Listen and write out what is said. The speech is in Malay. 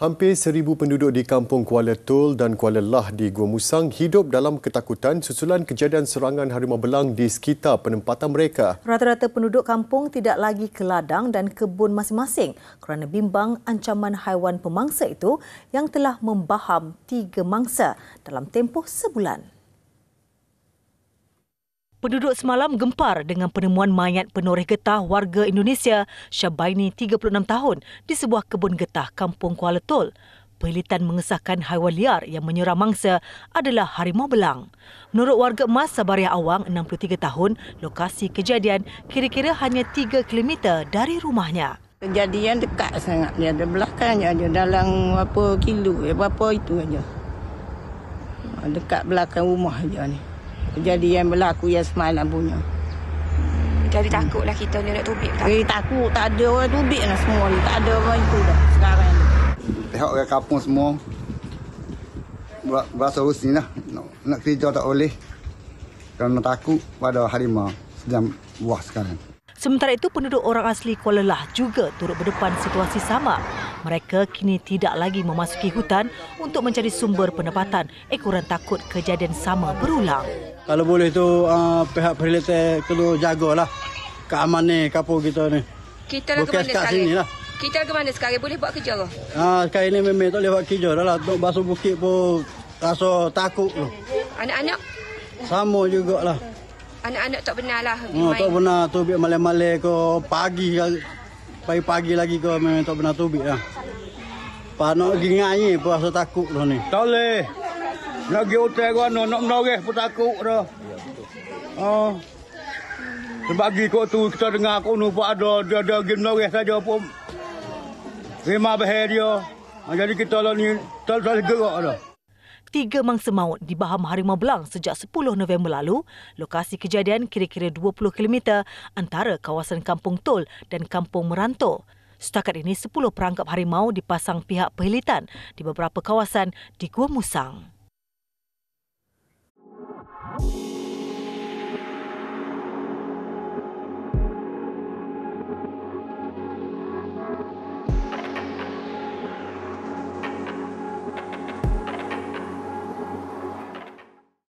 Hampir seribu penduduk di kampung Kuala Tol dan Kuala Lah di Gua Musang hidup dalam ketakutan susulan kejadian serangan harimau belang di sekitar penempatan mereka. Rata-rata penduduk kampung tidak lagi ke ladang dan kebun masing-masing kerana bimbang ancaman haiwan pemangsa itu yang telah membaham tiga mangsa dalam tempoh sebulan. Penduduk semalam gempar dengan penemuan mayat penoreh getah warga Indonesia Syabaini 36 tahun di sebuah kebun getah kampung Kuala Tol. Pelitan mengesahkan haiwan liar yang menyerang mangsa adalah harimau belang. Menurut warga emas Sabariah Awang, 63 tahun, lokasi kejadian kira-kira hanya 3 km dari rumahnya. Kejadian dekat sangat dia ada belakangnya aja dalam apa kilo ya eh, apa itu aja. Dekat belakang rumah aja ni kejadian berlaku yang semalam punya. Jadi takutlah kita ni nak tubik tak? Eh takut, tak ada orang tubik lah semua ni. Tak ada orang itu dah sekarang ni. Tengok ke kapung semua. Berasa rusin lah. Nak, nak kerja tak boleh. Kerana takut pada harimau sedang buah sekarang. Sementara itu penduduk orang asli Kuala Lah juga turut berdepan situasi sama mereka kini tidak lagi memasuki hutan untuk mencari sumber pendapatan. Ekoran takut kejadian sama berulang. Kalau boleh tu uh, pihak perlite kena jagalah keamanan ni kapo kita ni. Kita lah ke mana sekarang? Sini lah. Kita lah ke mana sekarang? Boleh buat kerja Ah, uh, sekarang ni memang tak boleh buat kerja dah lah. untuk basuh bukit pun rasa takut tu. Anak-anak? Sama lah. Anak-anak tak benar lah. Oh, uh, tak benar. Tubik malam-malam ke pagi. Pagi-pagi lagi ke memang tak benar tubik lah. Panok pergi ngai pun rasa takut dah ni. Tak boleh. Nak pergi hotel gua no, nak menoreh pun takut dah. Ya betul. Oh. Sebab pergi kot tu kita dengar kau nu pun ada dia ada pergi menoreh saja pun. Rima bahaya dia. Ah, jadi kita lah ni tak tak gerak dah. Tiga mangsa maut di Baham Harimau Belang sejak 10 November lalu, lokasi kejadian kira-kira 20 km antara kawasan Kampung Tol dan Kampung Merantau. Setakat ini, 10 perangkap harimau dipasang pihak perhilitan di beberapa kawasan di Gua Musang.